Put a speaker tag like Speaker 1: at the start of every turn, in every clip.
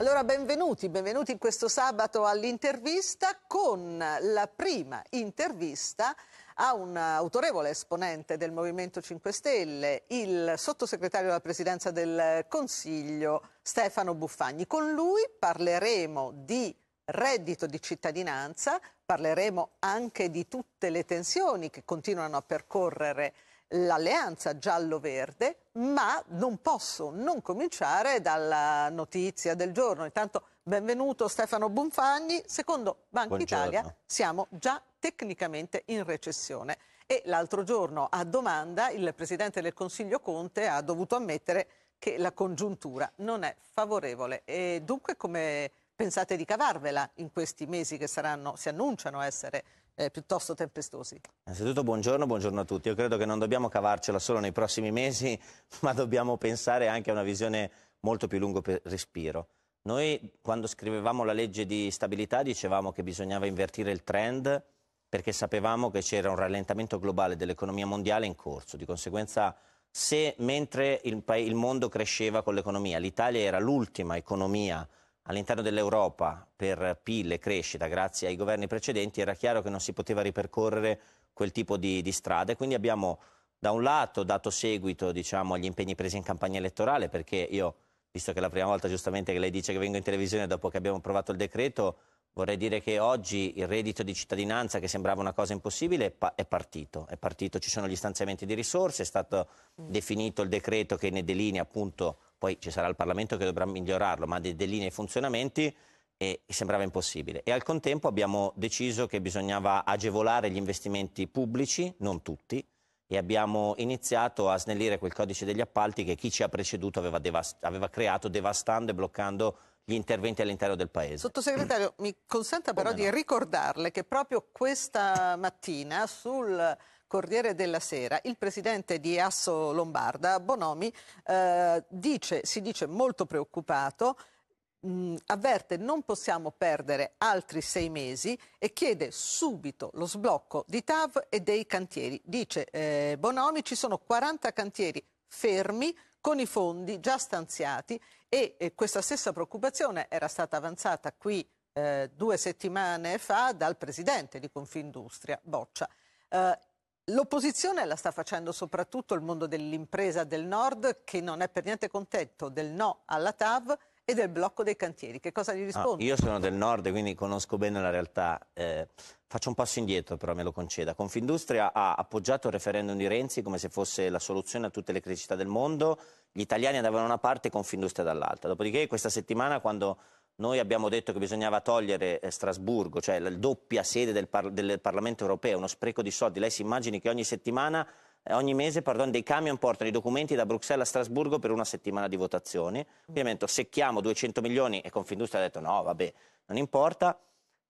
Speaker 1: Allora benvenuti, benvenuti in questo sabato all'intervista con la prima intervista a un autorevole esponente del Movimento 5 Stelle, il sottosegretario della Presidenza del Consiglio Stefano Buffagni. Con lui parleremo di reddito di cittadinanza, parleremo anche di tutte le tensioni che continuano a percorrere l'alleanza giallo-verde, ma non posso non cominciare dalla notizia del giorno. Intanto benvenuto Stefano Bonfagni, secondo Banca Buongiorno. Italia siamo già tecnicamente in recessione e l'altro giorno a domanda il Presidente del Consiglio Conte ha dovuto ammettere che la congiuntura non è favorevole e dunque come pensate di cavarvela in questi mesi che saranno, si annunciano essere eh, piuttosto tempestosi.
Speaker 2: Innanzitutto buongiorno, buongiorno a tutti. Io credo che non dobbiamo cavarcela solo nei prossimi mesi, ma dobbiamo pensare anche a una visione molto più lungo respiro. Noi quando scrivevamo la legge di stabilità dicevamo che bisognava invertire il trend perché sapevamo che c'era un rallentamento globale dell'economia mondiale in corso, di conseguenza se mentre il, il mondo cresceva con l'economia, l'Italia era l'ultima economia all'interno dell'Europa per PIL e crescita grazie ai governi precedenti era chiaro che non si poteva ripercorrere quel tipo di, di strada e quindi abbiamo da un lato dato seguito diciamo, agli impegni presi in campagna elettorale perché io, visto che è la prima volta giustamente che lei dice che vengo in televisione dopo che abbiamo approvato il decreto, vorrei dire che oggi il reddito di cittadinanza che sembrava una cosa impossibile è partito, è partito. ci sono gli stanziamenti di risorse, è stato mm. definito il decreto che ne delinea appunto poi ci sarà il Parlamento che dovrà migliorarlo, ma de- delinea i funzionamenti e sembrava impossibile. E al contempo abbiamo deciso che bisognava agevolare gli investimenti pubblici, non tutti, e abbiamo iniziato a snellire quel codice degli appalti che chi ci ha preceduto aveva, devast- aveva creato devastando e bloccando gli interventi all'interno del Paese.
Speaker 1: Sottosegretario, mi consenta però Come di no? ricordarle che proprio questa mattina sul Corriere della Sera, il presidente di Asso Lombarda, Bonomi, eh, dice, si dice molto preoccupato, mh, mm, avverte non possiamo perdere altri sei mesi e chiede subito lo sblocco di TAV e dei cantieri. Dice eh, Bonomi ci sono 40 cantieri fermi con i fondi già stanziati e eh, questa stessa preoccupazione era stata avanzata qui eh, due settimane fa dal presidente di Confindustria, Boccia. Eh, L'opposizione la sta facendo soprattutto il mondo dell'impresa del Nord, che non è per niente contento del no alla TAV e del blocco dei cantieri. Che cosa gli risponde? No,
Speaker 2: io sono del Nord, quindi conosco bene la realtà. Eh, faccio un passo indietro, però me lo conceda. Confindustria ha appoggiato il referendum di Renzi come se fosse la soluzione a tutte le criticità del mondo. Gli italiani andavano da una parte e Confindustria dall'altra. Dopodiché, questa settimana, quando noi abbiamo detto che bisognava togliere eh, Strasburgo, cioè la doppia sede del, par del Parlamento europeo, uno spreco di soldi. Lei si immagini che ogni settimana eh, ogni mese pardon, dei camion portano i documenti da Bruxelles a Strasburgo per una settimana di votazioni. Ovviamente secchiamo 200 milioni e Confindustria ha detto no, vabbè, non importa.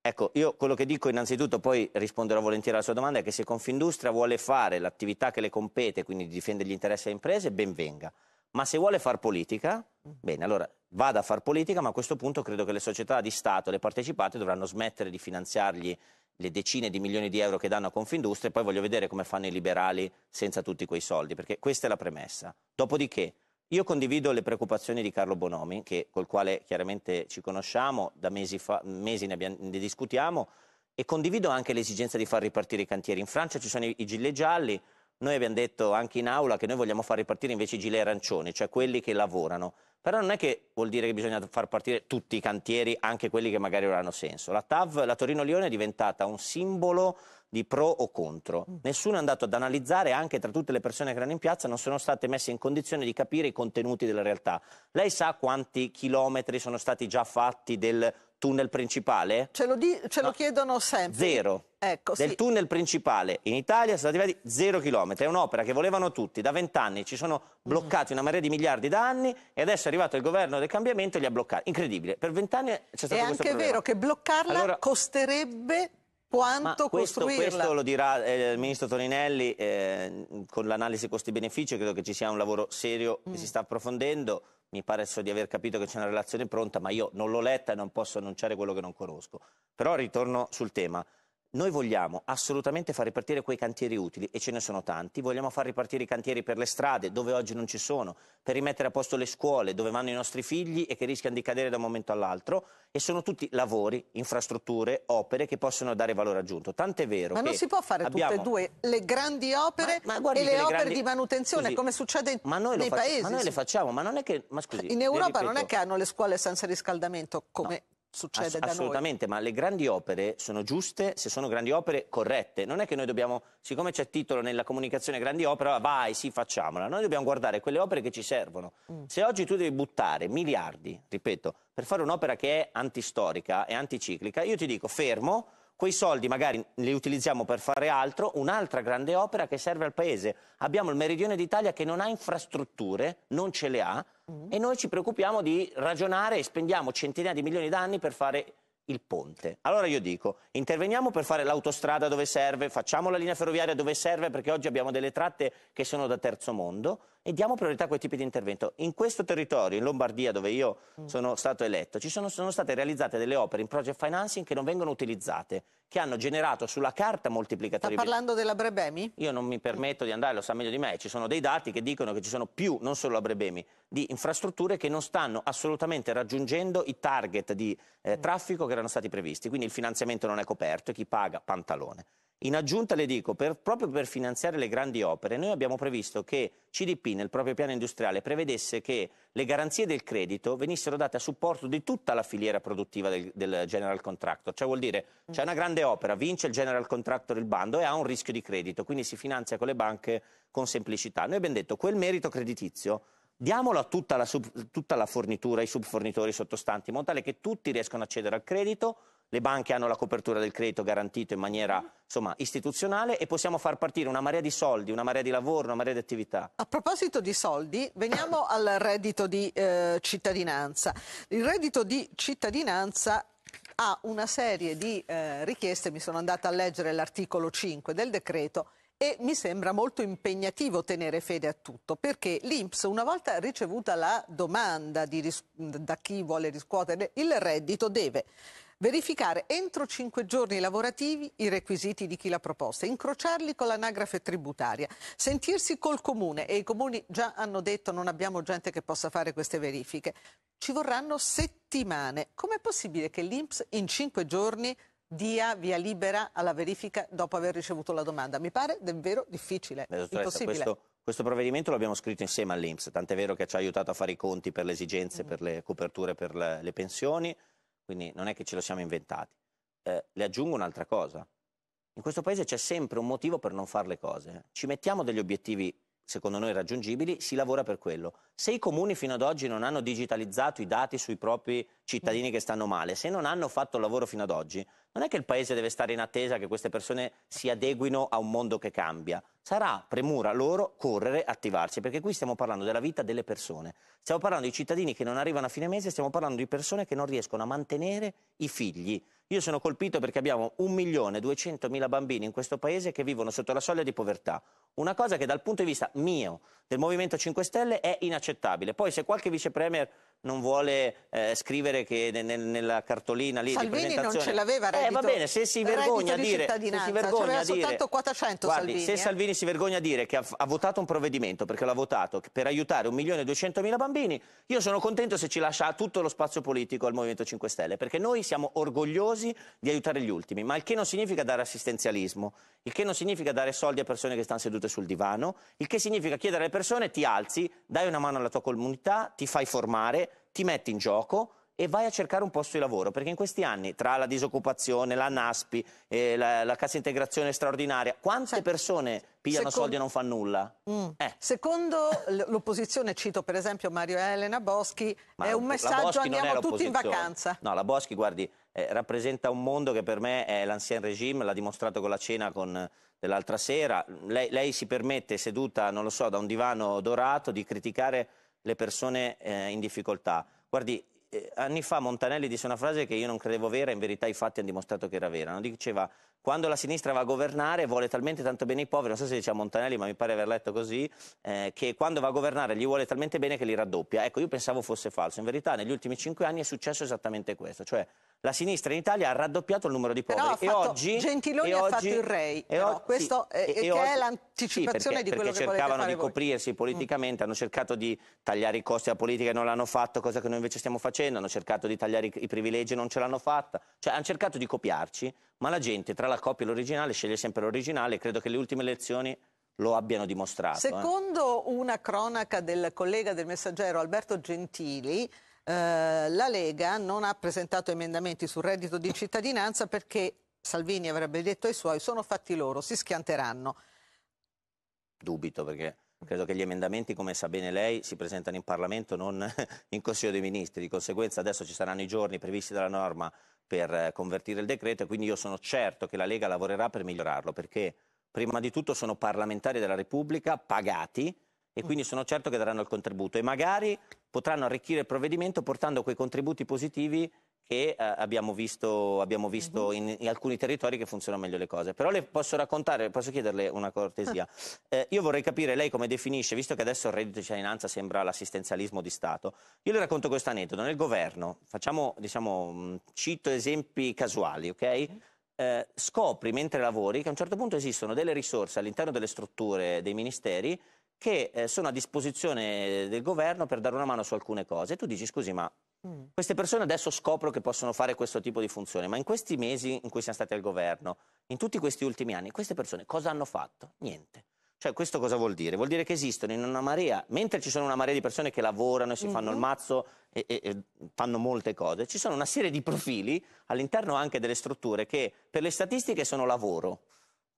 Speaker 2: Ecco, io quello che dico innanzitutto, poi risponderò volentieri alla sua domanda, è che se Confindustria vuole fare l'attività che le compete, quindi difende gli interessi delle imprese, ben venga ma se vuole far politica, mm. bene, allora vada a far politica, ma a questo punto credo che le società di Stato, le partecipate, dovranno smettere di finanziargli le decine di milioni di euro che danno a Confindustria e poi voglio vedere come fanno i liberali senza tutti quei soldi, perché questa è la premessa. Dopodiché, io condivido le preoccupazioni di Carlo Bonomi, che, col quale chiaramente ci conosciamo, da mesi, fa, mesi ne, abbiamo, ne, discutiamo, e condivido anche l'esigenza di far ripartire i cantieri. In Francia ci sono i, i gialli, noi abbiamo detto anche in aula che noi vogliamo far ripartire invece i gilet arancioni, cioè quelli che lavorano. Però non è che vuol dire che bisogna far partire tutti i cantieri, anche quelli che magari non hanno senso. La TAV, la Torino-Lione è diventata un simbolo di pro o contro. Mm. Nessuno è andato ad analizzare, anche tra tutte le persone che erano in piazza, non sono state messe in condizione di capire i contenuti della realtà. Lei sa quanti chilometri sono stati già fatti del tunnel principale? Ce lo, di, ce no. lo
Speaker 1: chiedono sempre. Zero. Ecco, del sì.
Speaker 2: tunnel principale in Italia sono arrivati zero chilometri, è un'opera che volevano tutti, da vent'anni ci sono bloccati una marea di miliardi da anni e adesso è arrivato il governo del cambiamento e li ha bloccati, incredibile, per vent'anni c'è stato è questo problema. È anche vero che
Speaker 1: bloccarla allora... costerebbe quanto questo, costruirla. Questo
Speaker 2: lo dirà eh, il ministro Toninelli eh, con l'analisi costi-benefici, credo che ci sia un lavoro serio mm. che si mm. sta approfondendo, mi pare adesso di aver capito che c'è una relazione pronta, ma io non l'ho letta e non posso annunciare quello che non conosco. Però ritorno sul tema. Noi vogliamo assolutamente far ripartire quei cantieri utili e ce ne sono tanti, vogliamo far ripartire i cantieri per le strade dove oggi non ci sono, per rimettere a posto le scuole dove vanno i nostri figli e che rischiano di cadere da un momento all'altro e sono tutti lavori, infrastrutture, opere che possono dare valore aggiunto. Tant'è vero ma che non si può fare abbiamo... tutte e due
Speaker 1: le grandi opere ma, ma e le, le opere grandi... di manutenzione scusi, come succede ma
Speaker 2: noi nei faccio, paesi. Ma noi le facciamo, ma non è che... Ma scusi, in Europa non è
Speaker 1: che hanno le scuole senza riscaldamento come... No succede Ass- Assolutamente,
Speaker 2: ma le grandi opere sono giuste se sono grandi opere corrette. Non è che noi dobbiamo, siccome c'è titolo nella comunicazione grandi opere, ah, vai, sì, facciamola. Noi dobbiamo guardare quelle opere che ci servono. Mm. Se oggi tu devi buttare miliardi, ripeto, per fare un'opera che è antistorica e anticiclica, io ti dico fermo, Quei soldi magari li utilizziamo per fare altro, un'altra grande opera che serve al paese. Abbiamo il meridione d'Italia che non ha infrastrutture, non ce le ha, mm. e noi ci preoccupiamo di ragionare e spendiamo centinaia di milioni d'anni per fare il ponte. Allora io dico, interveniamo per fare l'autostrada dove serve, facciamo la linea ferroviaria dove serve perché oggi abbiamo delle tratte che sono da terzo mondo, e diamo priorità a quei tipi di intervento. In questo territorio, in Lombardia, dove io mm. sono stato eletto, ci sono, sono, state realizzate delle opere in project financing che non vengono utilizzate, che hanno generato sulla carta moltiplicatori. Sta parlando della Brebemi? Io non mi permetto di andare, lo sa meglio di me, ci sono dei dati che dicono che ci sono più, non solo a Brebemi, di infrastrutture che non stanno assolutamente raggiungendo i target di eh, mm. traffico che erano stati previsti. Quindi il finanziamento non è coperto e chi paga pantalone. In aggiunta le dico, per, proprio per finanziare le grandi opere, noi abbiamo previsto che CDP nel proprio piano industriale prevedesse che le garanzie del credito venissero date a supporto di tutta la filiera produttiva del, del general contractor. Cioè vuol dire, mm. c'è una grande opera, vince il general contractor il bando e ha un rischio di credito, quindi si finanzia con le banche con semplicità. Noi abbiamo detto, quel merito creditizio diamolo a tutta la, sub, tutta la fornitura, ai subfornitori sottostanti, in modo tale che tutti riescano ad accedere al credito le banche hanno la copertura del credito garantito in maniera mm-hmm. insomma, istituzionale e possiamo far partire una marea di soldi, una marea di lavoro, una marea di attività.
Speaker 1: A proposito di soldi, veniamo al reddito di eh, cittadinanza. Il reddito di cittadinanza ha una serie di eh, richieste, mi sono andata a leggere l'articolo 5 del decreto, e mi sembra molto impegnativo tenere fede a tutto perché l'Inps una volta ricevuta la domanda da chi vuole riscuotere il reddito deve verificare entro cinque giorni lavorativi i requisiti di chi l'ha proposta, incrociarli con l'anagrafe tributaria, sentirsi col comune e i comuni già hanno detto non abbiamo gente che possa fare queste verifiche. Ci vorranno settimane. Com'è possibile che l'Inps in cinque giorni dia via libera alla verifica dopo aver ricevuto la domanda? Mi pare davvero difficile, impossibile.
Speaker 2: Questo provvedimento l'abbiamo scritto insieme all'Inps, tant'è vero che ci ha aiutato a fare i conti per le esigenze, mm. per le coperture, per le pensioni quindi non è che ce lo siamo inventati. Eh, le aggiungo un'altra cosa. In questo paese c'è sempre un motivo per non fare le cose. Ci mettiamo degli obiettivi secondo noi raggiungibili, si lavora per quello. Se i comuni fino ad oggi non hanno digitalizzato i dati sui propri cittadini mm. che stanno male, se non hanno fatto il lavoro fino ad oggi, non è che il Paese deve stare in attesa che queste persone si adeguino a un mondo che cambia. Sarà premura loro correre, attivarsi, perché qui stiamo parlando della vita delle persone. Stiamo parlando di cittadini che non arrivano a fine mese, stiamo parlando di persone che non riescono a mantenere i figli. Io sono colpito perché abbiamo 1.200.000 bambini in questo paese che vivono sotto la soglia di povertà. Una cosa che dal punto di vista mio, del Movimento 5 Stelle, è inaccettabile. Poi se qualche vicepremier non vuole eh, scrivere che ne, nella cartolina lì Salvini di presentazione... non ce l'aveva reddito, eh, va bene, se si vergogna a dire... Se si vergogna cioè, dire 400, guardi, Salvini, se eh? Salvini si vergogna a dire che ha, ha votato un provvedimento, perché l'ha votato, per aiutare 1.200.000 bambini, io sono contento se ci lascia tutto lo spazio politico al Movimento 5 Stelle, perché noi siamo orgogliosi di aiutare gli ultimi, ma il che non significa dare assistenzialismo, il che non significa dare soldi a persone che stanno sedute sul divano, il che significa chiedere alle persone ti alzi, dai una mano alla tua comunità, ti fai formare, ti metti in gioco e vai a cercare un posto di lavoro, perché in questi anni, tra la disoccupazione, la NASPI, eh, la, la, cassa integrazione straordinaria, quante persone pigliano Secondo... soldi e non fanno nulla? Mm. Eh. Secondo
Speaker 1: l'opposizione, cito per esempio Mario e Elena Boschi, Ma è un messaggio andiamo tutti in vacanza.
Speaker 2: No, la Boschi, guardi, eh, rappresenta un mondo che per me è l'ancien regime, l'ha dimostrato con la cena con dell'altra sera. Lei, lei si permette, seduta, non lo so, da un divano dorato, di criticare le persone eh, in difficoltà. Guardi, eh, anni fa Montanelli disse una frase che io non credevo vera, in verità i fatti hanno dimostrato che era vera. No? Diceva quando la sinistra va a governare vuole talmente tanto bene i poveri, non so se dice a Montanelli, ma mi pare aver letto così, eh, che quando va a governare gli vuole talmente bene che li raddoppia. Ecco, io pensavo fosse falso. In verità, negli ultimi cinque anni è successo esattamente questo. Cioè, la sinistra in Italia ha raddoppiato il numero di poveri. Però e oggi, Gentiloni e oggi, ha fatto il rei, però, questo è, e, e oggi, è l'anticipazione sì, di quello che Perché cercavano di voi. coprirsi mm. politicamente, mm. hanno cercato di tagliare i costi alla politica e non l'hanno fatto, cosa che noi invece stiamo facendo, hanno cercato di tagliare i, i privilegi e non ce l'hanno fatta. Cioè, hanno cercato di copiarci, ma la gente tra la copia e l'originale, sceglie sempre l'originale. Credo che le ultime elezioni lo abbiano dimostrato. Eh.
Speaker 1: Secondo eh. una cronaca del collega del messaggero Alberto Gentili, eh, la Lega non ha presentato emendamenti sul reddito di cittadinanza perché Salvini avrebbe detto ai suoi sono fatti loro, si schianteranno.
Speaker 2: Dubito perché credo che gli emendamenti, come sa bene lei, si presentano in Parlamento non in Consiglio dei Ministri. Di conseguenza adesso ci saranno i giorni previsti dalla norma per convertire il decreto e quindi io sono certo che la Lega lavorerà per migliorarlo perché prima di tutto sono parlamentari della Repubblica pagati e quindi sono certo che daranno il contributo e magari potranno arricchire il provvedimento portando quei contributi positivi che eh, abbiamo visto, abbiamo visto uh mhm. -huh. in, in, alcuni territori che funzionano meglio le cose. Però le posso raccontare, posso chiederle una cortesia. Ah. Eh, io vorrei capire lei come definisce, visto che adesso il reddito di cittadinanza sembra l'assistenzialismo di Stato, io le racconto questo aneddoto. Nel governo, facciamo, diciamo, mm, cito esempi casuali, ok? eh, scopri mentre lavori che a un certo punto esistono delle risorse all'interno delle strutture dei ministeri che eh, sono a disposizione del governo per dare una mano su alcune cose. E tu dici, scusi, ma Mm. Queste persone adesso scoprono che possono fare questo tipo di funzione, ma in questi mesi in cui siamo stati al governo, in tutti questi ultimi anni, queste persone cosa hanno fatto? Niente. Cioè, questo cosa vuol dire? Vuol dire che esistono in una marea, mentre ci sono una marea di persone che lavorano e si mm -hmm. fanno il mm-hmm. mazzo e, e, e, fanno molte cose, ci sono una serie di profili all'interno anche delle strutture che per le statistiche sono lavoro,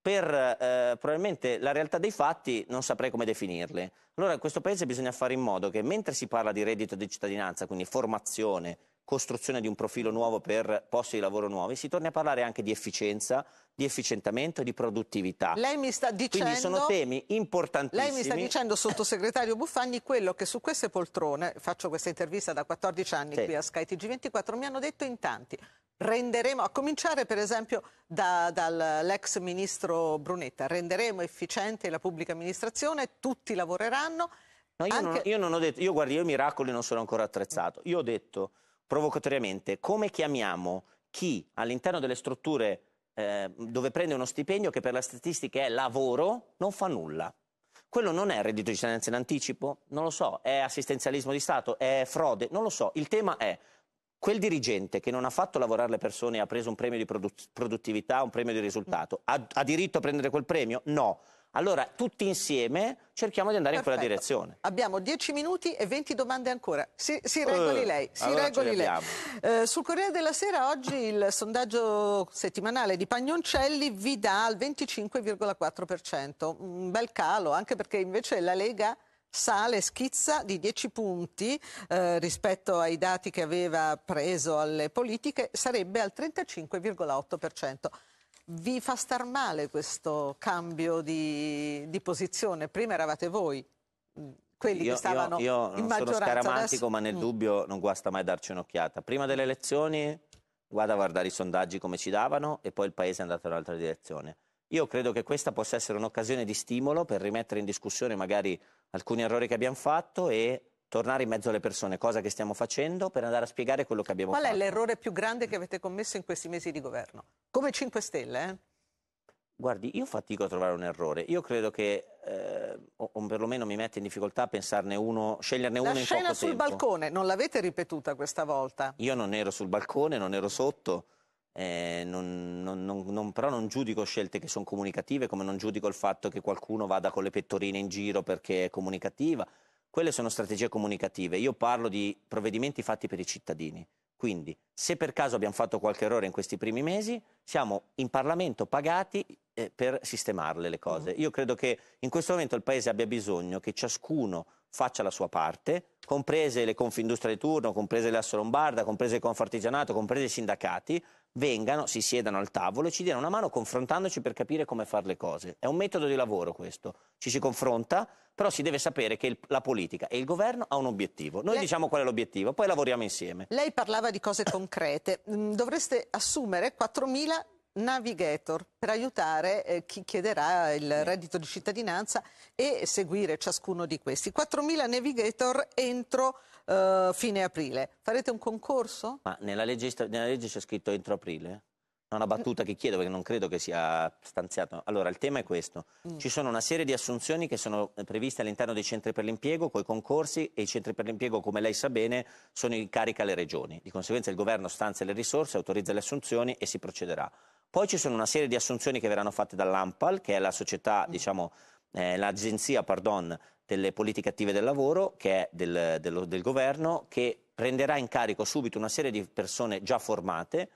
Speaker 2: per eh, probabilmente la realtà dei fatti non saprei come definirle. Allora in questo paese bisogna fare in modo che mentre si parla di reddito di cittadinanza, quindi formazione, costruzione di un profilo nuovo per posti di lavoro nuovi, si torna a parlare anche di efficienza, di efficientamento e di produttività. Lei mi sta dicendo, Quindi sono temi importantissimi. Lei mi sta dicendo,
Speaker 1: sottosegretario Buffagni, quello che su queste poltrone, faccio questa intervista da 14 anni sì. qui a skytg 24 mi hanno detto in tanti. Renderemo, a cominciare per esempio da, dall'ex ministro Brunetta, renderemo efficiente la pubblica amministrazione, tutti lavoreranno. No, io, anche... non,
Speaker 2: io, non, ho detto, io guardi, io miracoli non sono ancora attrezzato. Io ho detto provocatoriamente, come chiamiamo chi all'interno delle strutture eh, dove prende uno stipendio che per la statistica è lavoro non fa nulla? Quello non è reddito di cittadinanza in anticipo? Non lo so. È assistenzialismo di Stato? È frode? Non lo so. Il tema è quel dirigente che non ha fatto lavorare le persone e ha preso un premio di produttività, un premio di risultato, ha, ha diritto a prendere quel premio? No. Allora, tutti insieme cerchiamo di andare Perfetto. in quella direzione.
Speaker 1: Abbiamo 10 minuti e 20 domande ancora. Si, si regoli eh, lei, si allora regoli lei. Eh, sul Corriere della Sera oggi il sondaggio settimanale di Pagnoncelli vi dà il 25,4%, un bel calo, anche perché invece la Lega sale, schizza di 10 punti eh, rispetto ai dati che aveva preso alle politiche, sarebbe al 35,8% vi fa star male questo cambio di, di posizione? Prima eravate voi mm, quelli io, che stavano io, io in maggioranza. Io sono scaramantico, adesso... ma nel mm.
Speaker 2: dubbio non guasta mai darci un'occhiata. Prima delle elezioni vado a guardare i sondaggi come ci davano e poi il paese è andato in un'altra direzione. Io credo che questa possa essere un'occasione di stimolo per rimettere in discussione magari alcuni errori che abbiamo fatto e tornare in mezzo alle persone, cosa che stiamo facendo, per andare a spiegare quello che abbiamo Qual fatto.
Speaker 1: Qual è l'errore più grande che avete commesso in questi mesi di governo?
Speaker 2: Come 5 Stelle, eh? Guardi, io fatico a trovare un errore. Io credo che, eh, o, o, perlomeno mi mette in difficoltà a pensarne uno, sceglierne La uno in poco tempo. La scena sul balcone,
Speaker 1: non l'avete ripetuta questa volta?
Speaker 2: Io non ero sul balcone, non ero sotto. Eh, non, non, non, però non giudico scelte che sono comunicative, come non giudico il fatto che qualcuno vada con le pettorine in giro perché è comunicativa. Quelle sono strategie comunicative. Io parlo di provvedimenti fatti per i cittadini. Quindi, se per caso abbiamo fatto qualche errore in questi primi mesi, siamo in Parlamento pagati eh, per sistemarle le cose. Mm. Io credo che in questo momento il Paese abbia bisogno che ciascuno faccia la sua parte, comprese le confindustrie di turno, comprese l'Asso Lombarda, comprese il Confartigianato, comprese i sindacati, vengano, si siedano al tavolo e ci diano una mano confrontandoci per capire come fare le cose. È un metodo di lavoro questo. Ci si confronta, però si deve sapere che il, la politica e il governo hanno un obiettivo. Noi Lei... diciamo qual è l'obiettivo, poi lavoriamo insieme.
Speaker 1: Lei parlava di cose concrete. Mm, dovreste assumere 4.000 Navigator per aiutare eh, chi chiederà il reddito di cittadinanza e seguire ciascuno di questi. 4.000 Navigator entro eh, fine aprile. Farete un concorso?
Speaker 2: Ma nella legge, nella legge c'è scritto entro aprile? È una battuta che chiedo perché non credo che sia stanziato. Allora, il tema è questo. Mm. Ci sono una serie di assunzioni che sono eh, previste all'interno dei centri per l'impiego, coi concorsi, e i centri per l'impiego, come lei sa bene, sono in carica alle regioni. Di conseguenza il governo stanzia le risorse, autorizza le assunzioni e si procederà. Poi ci sono una serie di assunzioni che verranno fatte dall'AMPAL, che è la società, mm. diciamo, eh, l'agenzia, pardon, delle politiche attive del lavoro, che è del, dello, del governo, che prenderà in carico subito una serie di persone già formate,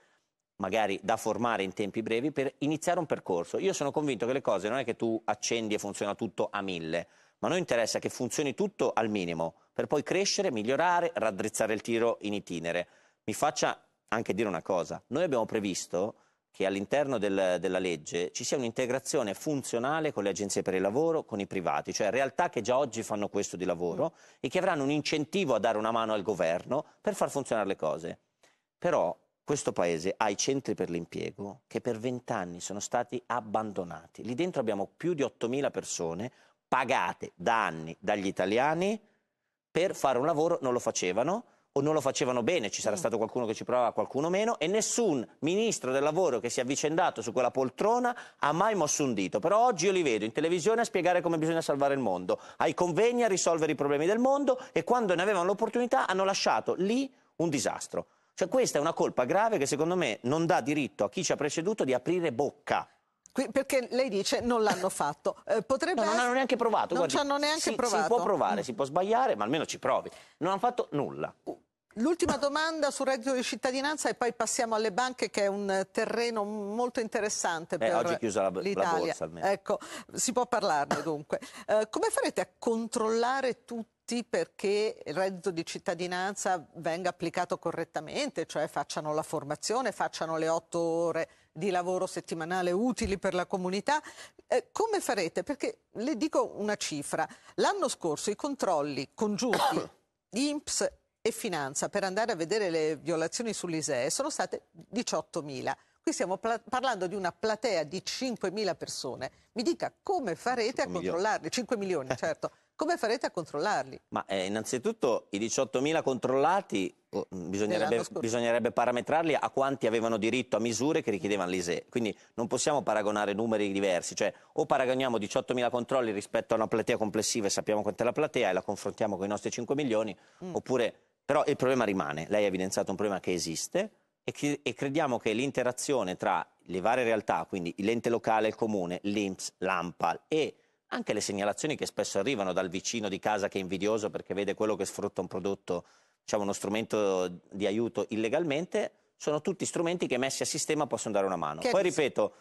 Speaker 2: magari da formare in tempi brevi, per iniziare un percorso. Io sono convinto che le cose non è che tu accendi e funziona tutto a mille, ma a noi interessa che funzioni tutto al minimo, per poi crescere, migliorare, raddrizzare il tiro in itinere. Mi faccia anche dire una cosa, noi abbiamo previsto che all'interno del, della legge ci sia un'integrazione funzionale con le agenzie per il lavoro, con i privati, cioè realtà che già oggi fanno questo di lavoro e che avranno un incentivo a dare una mano al governo per far funzionare le cose. Però questo paese ha i centri per l'impiego che per vent'anni sono stati abbandonati. Lì dentro abbiamo più di 8.000 persone pagate da anni dagli italiani per fare un lavoro, non lo facevano o non lo facevano bene, ci sarà mm. stato qualcuno che ci provava, qualcuno meno, e nessun ministro del lavoro che si è avvicendato su quella poltrona ha mai mosso un dito. Però oggi io li vedo in televisione a spiegare come bisogna salvare il mondo, ai convegni a risolvere i problemi del mondo e quando ne avevano l'opportunità hanno lasciato lì un disastro. Cioè questa è una colpa grave che secondo me non dà diritto a chi ci ha preceduto di aprire bocca perché lei dice
Speaker 1: non l'hanno fatto. Eh, potrebbe no, non hanno neanche provato. Non ci hanno neanche si, provato. Si può provare, mm.
Speaker 2: si può sbagliare, ma almeno ci provi. Non hanno fatto nulla.
Speaker 1: L'ultima domanda sul reddito di cittadinanza e poi passiamo alle banche che è un terreno molto interessante eh, per eh, oggi è chiusa la, la borsa almeno. Ecco, si può parlarne dunque. Eh, come farete a controllare tutti perché il reddito di cittadinanza venga applicato correttamente, cioè facciano la formazione, facciano le otto ore di lavoro settimanale utili per la comunità. Eh, come farete? Perché le dico una cifra. L'anno scorso i controlli congiunti INPS e Finanza per andare a vedere le violazioni sull'ISEE sono state 18.000. Qui stiamo parlando di una platea di 5.000 persone. Mi dica come farete a controllarli? 5 milioni, certo. Come farete a controllarli?
Speaker 2: Ma eh, innanzitutto i 18.000 controllati oh, mm, bisognerebbe, bisognerebbe, parametrarli a quanti avevano diritto a misure che richiedevano l'ISE. Quindi non possiamo paragonare numeri diversi, cioè o paragoniamo 18.000 controlli rispetto a una platea complessiva e sappiamo quant'è la platea e la confrontiamo con i nostri 5 milioni, mm. oppure però il problema rimane, lei ha evidenziato un problema che esiste e, che, e crediamo che l'interazione tra le varie realtà, quindi l'ente locale, il comune, l'Inps, l'Ampal e anche le segnalazioni che spesso arrivano dal vicino di casa che è invidioso perché vede quello che sfrutta un prodotto, diciamo uno strumento di aiuto illegalmente, sono tutti strumenti che messi a sistema possono dare una mano. Che Poi ripeto,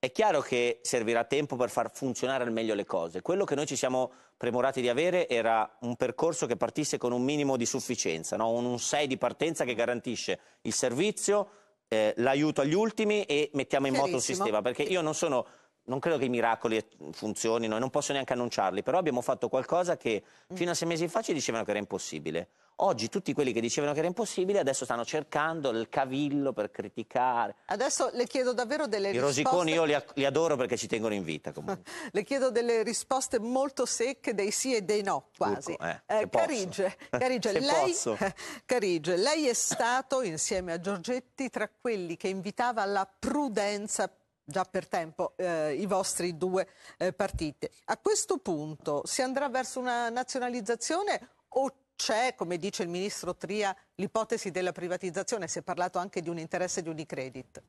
Speaker 2: è chiaro che servirà tempo per far funzionare al meglio le cose. Quello che noi ci siamo premurati di avere era un percorso che partisse con un minimo di sufficienza, no? un 6 di partenza che garantisce il servizio, eh, l'aiuto agli ultimi e mettiamo in moto un sistema. Perché io non sono non credo che i miracoli eh, funzionino e non posso neanche annunciarli, però abbiamo fatto qualcosa che mm. fino a sei mesi fa ci dicevano che era impossibile. Oggi tutti quelli che dicevano che era impossibile adesso stanno cercando il cavillo per criticare.
Speaker 1: Adesso le chiedo davvero delle I risposte... I rosiconi
Speaker 2: io li, li, adoro perché ci tengono in vita comunque.
Speaker 1: le chiedo delle risposte molto secche, dei sì e dei no quasi. Urco, eh, eh, Carige, Carige, lei, Carige, lei è stato insieme a Giorgetti tra quelli che invitava alla prudenza già per tempo eh, i vostri due eh, partiti. A questo punto si andrà verso una nazionalizzazione o c'è, come dice il ministro Tria, l'ipotesi della privatizzazione, si è parlato anche di un interesse di Unicredit.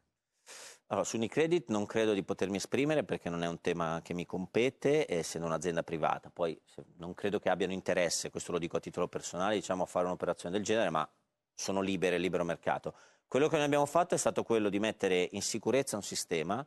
Speaker 2: Allora, su Unicredit non credo di potermi esprimere perché non è un tema che mi compete, essendo un'azienda privata. Poi non credo che abbiano interesse, questo lo dico a titolo personale, diciamo, a fare un'operazione del genere, ma sono libere, libero mercato. Quello che noi abbiamo fatto è stato quello di mettere in sicurezza un sistema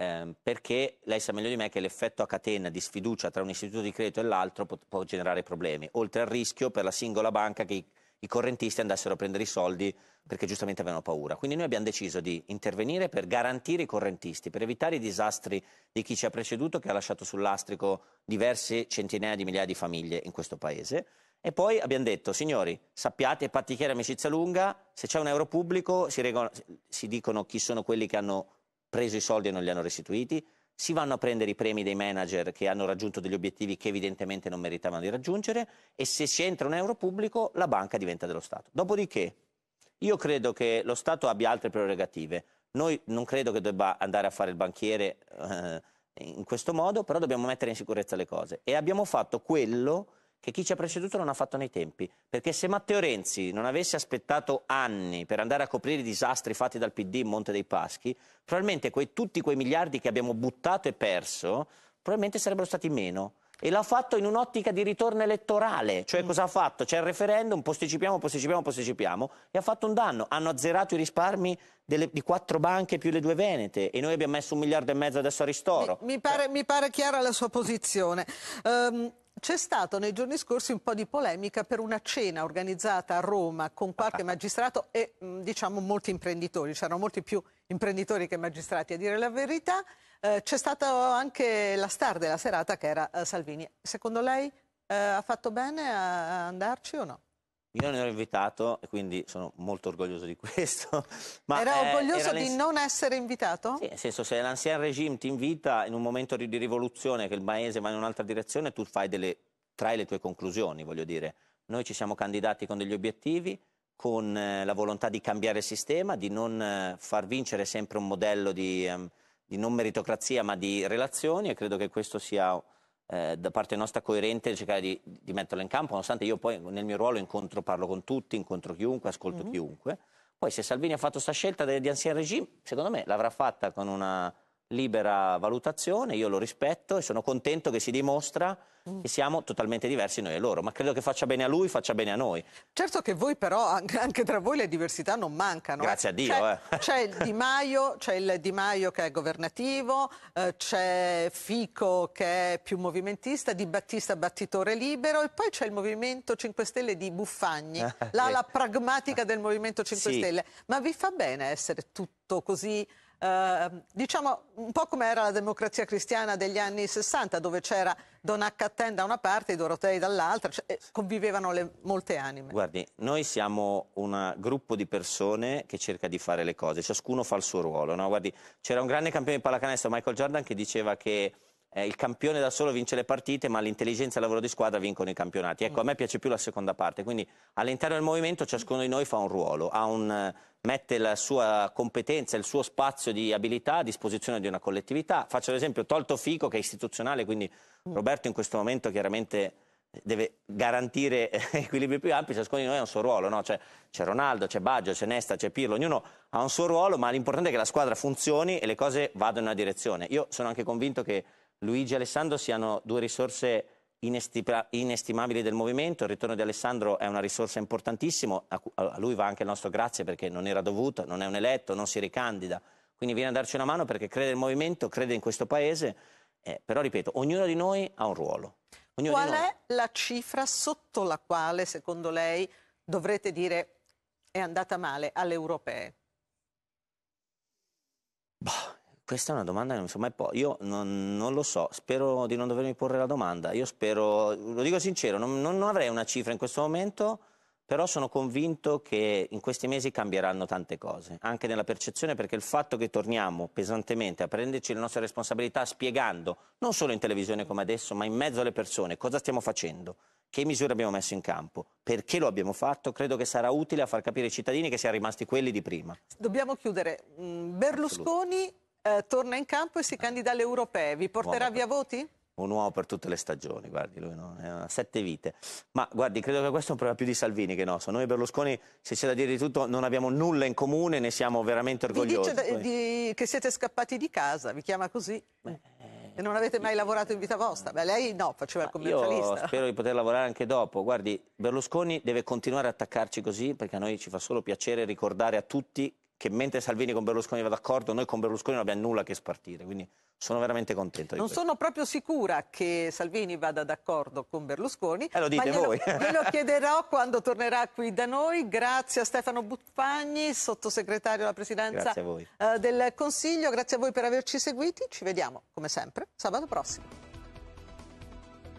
Speaker 2: eh, perché lei sa meglio di me che l'effetto a catena di sfiducia tra un istituto di credito e l'altro può, può generare problemi, oltre al rischio per la singola banca che i, i correntisti andassero a prendere i soldi perché giustamente avevano paura. Quindi noi abbiamo deciso di intervenire per garantire i correntisti, per evitare i disastri di chi ci ha preceduto che ha lasciato sull'astrico diverse centinaia di migliaia di famiglie in questo paese. E poi abbiamo detto, signori, sappiate, patti pattichiere amicizia lunga, se c'è un euro pubblico si, regolo, si dicono chi sono quelli che hanno preso i soldi e non li hanno restituiti, si vanno a prendere i premi dei manager che hanno raggiunto degli obiettivi che evidentemente non meritavano di raggiungere e se si entra un euro pubblico la banca diventa dello Stato. Dopodiché io credo che lo Stato abbia altre prerogative. Noi non credo che debba andare a fare il banchiere eh, in questo modo, però dobbiamo mettere in sicurezza le cose e abbiamo fatto quello che chi ci ha preceduto non ha fatto nei tempi. Perché se Matteo Renzi non avesse aspettato anni per andare a coprire i disastri fatti dal PD in Monte dei Paschi, probabilmente quei, tutti quei miliardi che abbiamo buttato e perso, probabilmente sarebbero stati meno. E l'ha fatto in un'ottica di ritorno elettorale. Cioè, mm. cosa ha fatto? C'è il referendum, posticipiamo, posticipiamo, posticipiamo, e ha fatto un danno. Hanno azzerato i risparmi delle, di quattro banche più le due venete, e noi abbiamo messo un miliardo e mezzo adesso a ristoro.
Speaker 1: Mi, mi, pare, mi pare, chiara la sua posizione. Um, c'è stato nei giorni scorsi un po' di polemica per una cena organizzata a Roma con qualche magistrato e mm, diciamo molti imprenditori, c'erano molti più imprenditori che magistrati a dire la verità. Eh, c'è stata anche la star della serata che era eh, Salvini. Secondo lei eh, ha fatto bene a andarci o no?
Speaker 2: Io non ero invitato e quindi sono molto orgoglioso di questo. Ma, era orgoglioso era di
Speaker 1: non essere invitato? Sì, nel
Speaker 2: senso, se l'ancien regime ti invita in un momento di, rivoluzione, che il paese va in un'altra direzione, tu delle, trai le tue conclusioni, voglio dire. Noi ci siamo candidati con degli obiettivi, con eh, la volontà di cambiare il sistema, di non eh, far vincere sempre un modello di, ehm, di non meritocrazia ma di relazioni e credo che questo sia eh, da parte nostra coerente cercare di, di, metterlo in campo, nonostante io poi nel mio ruolo incontro, parlo con tutti, incontro chiunque, ascolto mm-hmm. chiunque. Poi se Salvini ha fatto questa scelta di, di ancien regime, secondo me l'avrà fatta con una libera valutazione, io lo rispetto e sono contento che si dimostra mm. che siamo totalmente diversi noi e loro, ma credo che faccia bene a lui, faccia bene a noi.
Speaker 1: Certo che voi però, anche tra voi le diversità non mancano. Eh. Grazie a Dio. C'è, eh. c'è, il Di Maio, c'è il Di Maio che è governativo, eh, c'è Fico che è più movimentista, Di Battista battitore libero e poi c'è il Movimento 5 Stelle di Buffagni, l'ala pragmatica del Movimento 5 sì. Stelle. Ma vi fa bene essere tutto così... Ehm, diciamo un po' come era la democrazia cristiana degli anni 60, dove c'era Don Accatten da una parte e Dorotei dall'altra, cioè, eh, convivevano le, molte anime.
Speaker 2: Guardi, noi siamo un gruppo di persone che cerca di fare le cose, ciascuno fa il suo ruolo. No? Guardi, c'era un grande campione di pallacanestro, Michael Jordan, che diceva che eh, il campione da solo vince le partite, ma l'intelligenza e il lavoro di squadra vincono i campionati. Ecco, a me piace più la seconda parte, quindi all'interno del movimento ciascuno di noi fa un ruolo, un, eh, mette la sua competenza, il suo spazio di abilità a disposizione di una collettività. Faccio l'esempio Tolto Fico, che è istituzionale, quindi mm. Roberto in questo momento chiaramente deve garantire eh, equilibri più ampi, ciascuno di noi ha un suo ruolo, no? c'è cioè, Ronaldo, c'è Baggio, c'è Nesta, c'è Pirlo, ognuno ha un suo ruolo, ma l'importante è che la squadra funzioni e le cose vadano in una direzione. Io sono anche convinto che Luigi e Alessandro siano due risorse inestimabili del movimento, il ritorno di Alessandro è una risorsa importantissima, a lui va anche il nostro grazie perché non era dovuto, non è un eletto, non si ricandida, quindi viene a darci una mano perché crede nel movimento, crede in questo paese, eh, però ripeto, ognuno di noi ha un ruolo. Ognuno Qual noi... è
Speaker 1: la cifra sotto la quale, secondo lei, dovrete dire è andata male alle europee?
Speaker 2: Bah. Questa è una domanda che non mi sono mai posta. Io non, non, lo so, spero di non dovermi porre la domanda. Io spero, lo dico sincero, non, non, avrei una cifra in questo momento, però sono convinto che in questi mesi cambieranno tante cose, anche nella percezione, perché il fatto che torniamo pesantemente a prenderci le nostre responsabilità spiegando, non solo in televisione come adesso, ma in mezzo alle persone, cosa stiamo facendo, che misure abbiamo messo in campo, perché lo abbiamo fatto, credo che sarà utile a far capire ai cittadini che siamo rimasti quelli di prima.
Speaker 1: Dobbiamo chiudere. Mm, Berlusconi... Assoluto eh, torna in campo e si candida alle europee. Vi porterà Uomo via per... voti?
Speaker 2: Un uomo per tutte le stagioni, guardi, lui no, ha sette vite. Ma guardi, credo che questo è un problema più di Salvini che nostro. Noi Berlusconi, se c'è da dire di tutto, non abbiamo nulla in comune, ne siamo veramente orgogliosi. Vi dice da,
Speaker 1: di, che siete scappati di casa, vi chiama così. Beh. Eh, e non avete mai lavorato in vita vostra? Beh, lei no, faceva il commercialista. Io
Speaker 2: spero di poter lavorare anche dopo. Guardi, Berlusconi deve continuare a attaccarci così perché a noi ci fa solo piacere ricordare a tutti che mentre Salvini con Berlusconi va d'accordo, noi con Berlusconi non abbiamo nulla che spartire. Quindi sono veramente contento. non questo.
Speaker 1: sono proprio sicura che Salvini vada d'accordo con Berlusconi. Eh, lo dite glielo, voi. lo chiederò quando tornerà qui da noi. Grazie a Stefano Buffagni, sottosegretario alla presidenza eh, del Consiglio. Grazie a voi per averci seguiti. Ci vediamo, come sempre, sabato prossimo.